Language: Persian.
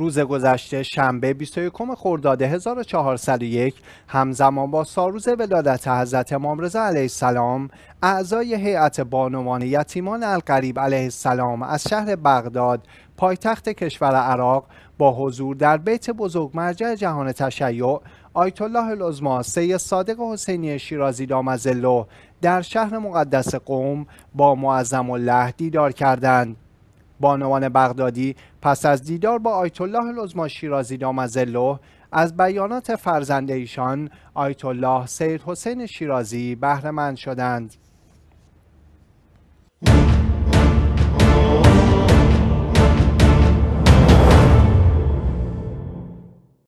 روز گذشته شنبه 21 خرداد 1401 همزمان با ساروز ولادت حضرت امام رضا علیه السلام اعضای هیئت بانوان یتیمان القریب علیه السلام از شهر بغداد پایتخت کشور عراق با حضور در بیت بزرگ مرجع جهان تشیع آیت الله العظما سید صادق حسینی شیرازی دامزلو در شهر مقدس قوم با معظم الله دیدار کردند بانوان بغدادی پس از دیدار با آیت الله العظما شیرازی دامزله از بیانات فرزند ایشان آیت الله سید حسین شیرازی بهره شدند